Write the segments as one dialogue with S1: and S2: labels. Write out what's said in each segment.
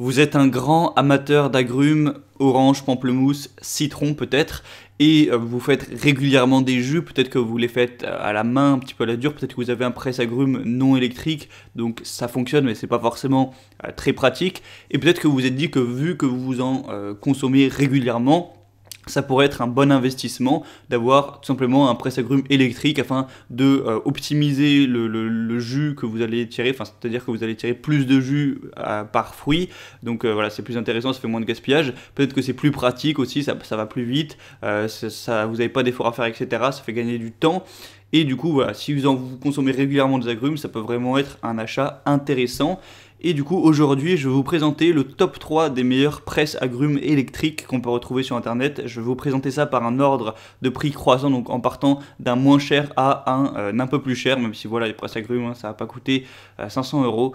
S1: Vous êtes un grand amateur d'agrumes, orange, pamplemousse, citron peut-être, et euh, vous faites régulièrement des jus, peut-être que vous les faites euh, à la main, un petit peu à la dure, peut-être que vous avez un presse agrumes non électrique, donc ça fonctionne, mais c'est pas forcément euh, très pratique, et peut-être que vous vous êtes dit que vu que vous en consommez régulièrement, ça pourrait être un bon investissement d'avoir tout simplement un presse-agrumes électrique afin de euh, optimiser le, jus que vous allez tirer, enfin, c'est-à-dire que vous allez tirer plus de jus euh, par fruit, donc euh, voilà, c'est plus intéressant, ça fait moins de gaspillage, peut-être que c'est plus pratique aussi, ça, va plus vite, ça, vous n'avez pas d'effort à faire, etc., ça fait gagner du temps, et du coup, voilà, si vous en vous consommez régulièrement des agrumes, ça peut vraiment être un achat intéressant. Et du coup, aujourd'hui, je vais vous présenter le top 3 des meilleures presses agrumes électriques qu'on peut retrouver sur Internet. Je vais vous présenter ça par un ordre de prix croissant, donc en partant d'un moins cher à un, euh, un peu plus cher, même si voilà, les presses agrumes, hein, ça n'a pas coûté 500 euh, euros.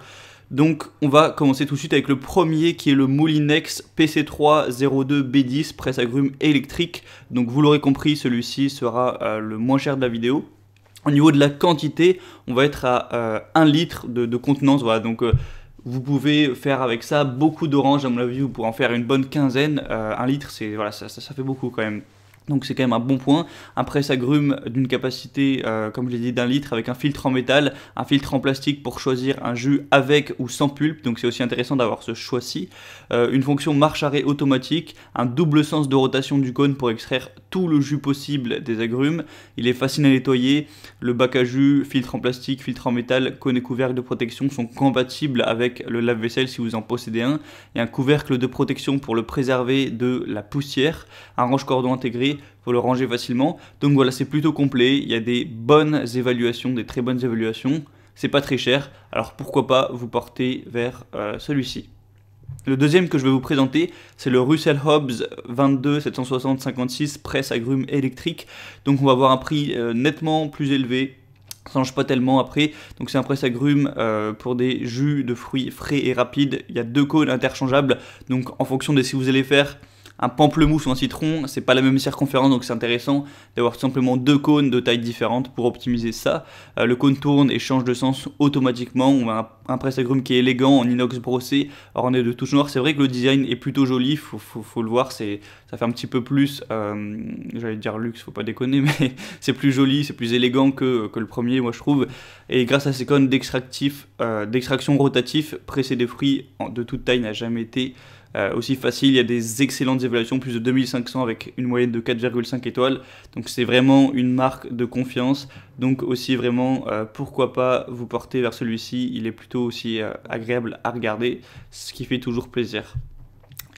S1: Donc on va commencer tout de suite avec le premier qui est le Moulinex PC302B10 presse agrumes électrique. Donc vous l'aurez compris, celui-ci sera euh, le moins cher de la vidéo. Au niveau de la quantité, on va être à 1 euh, litre de, contenance. Voilà, donc euh, vous pouvez faire avec ça beaucoup d'oranges, à mon avis, vous pourrez en faire une bonne quinzaine. 1 litre, c'est, voilà, ça fait beaucoup quand même. Donc c'est quand même un bon point. Un presse agrumes d'une capacité, euh, comme je l'ai dit, d'un litre avec un filtre en métal, un filtre en plastique pour choisir un jus avec ou sans pulpe. Donc c'est aussi intéressant d'avoir ce choix-ci. Euh, une fonction marche-arrêt automatique, un double sens de rotation du cône pour extraire tout le jus possible des agrumes. Il est facile à nettoyer. Le bac à jus, filtre en plastique, filtre en métal, cône et couvercle de protection sont compatibles avec le lave-vaisselle si vous en possédez un. Et un couvercle de protection pour le préserver de la poussière, un range-cordon intégré pour le ranger facilement. Donc voilà, c'est plutôt complet, il y a des bonnes évaluations, des très bonnes évaluations. C'est pas très cher, alors pourquoi pas vous porter vers euh, celui-ci. Le deuxième que je vais vous présenter, c'est le Russell Hobbs 22 presse agrumes électrique. Donc on va avoir un prix euh, nettement plus élevé, ça change pas tellement après. Donc c'est un presse agrumes euh, pour des jus de fruits frais et rapides. Il y a deux cônes interchangeables. Donc en fonction de si vous allez faire un pamplemousse ou un citron, c'est pas la même circonférence, donc c'est intéressant d'avoir simplement deux cônes de tailles différentes pour optimiser ça. Euh, le cône tourne et change de sens automatiquement. On a un, presse qui est élégant en inox brossé, orné de touche noire, C'est vrai que le design est plutôt joli, faut, le voir, ça fait un petit peu plus, euh, j'allais dire luxe, faut pas déconner, mais c'est plus joli, c'est plus élégant que, le premier, moi je trouve. Et grâce à ces cônes euh, d'extraction rotatif, presser des fruits de toute taille n'a jamais été euh, aussi facile. Il y a des excellentes évaluations, plus de 2500 avec une moyenne de 4,5 étoiles. Donc c'est vraiment une marque de confiance. Donc aussi vraiment, euh, pourquoi pas vous porter vers celui-ci. Il est plutôt aussi euh, agréable à regarder, ce qui fait toujours plaisir.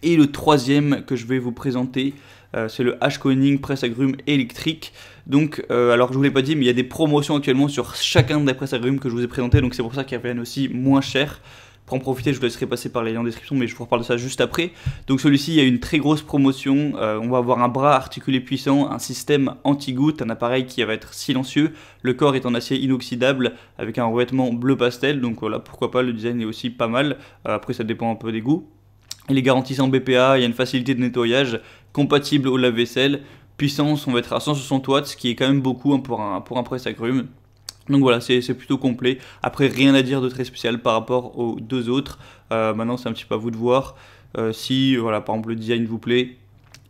S1: Et le troisième que je vais vous présenter, c'est le h coining presse agrumes électrique. Donc, alors je vous l'ai pas dit, mais il y a des promotions actuellement sur chacun des presse agrumes que je vous ai présenté, donc c'est pour ça qu'ils reviennent aussi moins cher. Pour en profiter, je vous laisserai passer par les liens en description, mais je vous reparle de ça juste après. Donc celui-ci, il y a une très grosse promotion. Euh, on va avoir un bras articulé puissant, un système anti-goutte, un appareil qui va être silencieux. Le corps est en acier inoxydable avec un revêtement bleu pastel. Donc voilà, pourquoi pas, le design est aussi pas mal. Euh, après, ça dépend un peu des goûts. Il est garantissant BPA, il y a une facilité de nettoyage, compatible au lave-vaisselle. Puissance, on va être à 160 watts, ce qui est quand même beaucoup hein, pour un, pour un presse agrume. Donc voilà, c'est plutôt complet. Après, rien à dire de très spécial par rapport aux deux autres. Euh, maintenant, c'est un petit peu à vous de voir euh, si, voilà, par exemple, le design vous plaît,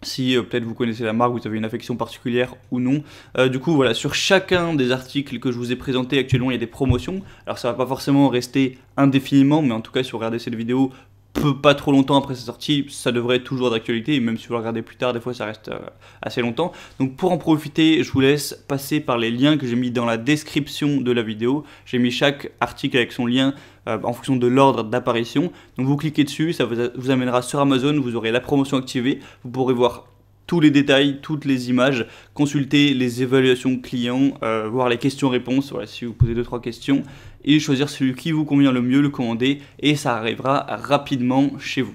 S1: si euh, peut-être vous connaissez la marque, vous avez une affection particulière ou non. du coup, voilà, sur chacun des articles que je vous ai présentés actuellement, il y a des promotions. Alors ça va pas forcément rester indéfiniment, mais en tout cas, si vous regardez cette vidéo peut pas trop longtemps après sa sortie, ça devrait être toujours d'actualité, et même si vous le regardez plus tard, des fois ça reste euh, assez longtemps. Donc pour en profiter, je vous laisse passer par les liens que j'ai mis dans la description de la vidéo. J'ai mis chaque article avec son lien euh, en fonction de l'ordre d'apparition. Donc vous cliquez dessus, ça vous, vous amènera sur Amazon, vous aurez la promotion activée, vous pourrez voir tous les détails, toutes les images, consulter les évaluations clients, euh, voir les questions-réponses, voilà, si vous posez 2-3 questions, et choisir celui qui vous convient le mieux, le commander, et ça arrivera rapidement chez vous.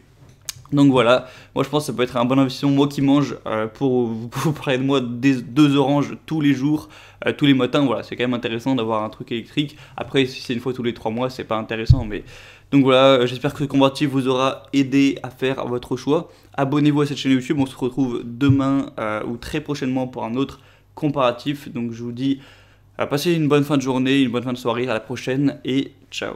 S1: Donc voilà, moi je pense que ça peut être un bon investissement. Moi qui mange, euh, pour, vous parler de moi, deux oranges tous les jours, euh, tous les matins, voilà, c'est quand même intéressant d'avoir un truc électrique. Après, si c'est une fois tous les trois mois, c'est pas intéressant. Mais donc voilà, euh, j'espère que ce comparatif vous aura aidé à faire votre choix. Abonnez-vous à cette chaîne YouTube, on se retrouve demain ou très prochainement pour un autre comparatif. Donc je vous dis, passez une bonne fin de journée, une bonne fin de soirée, à la prochaine et ciao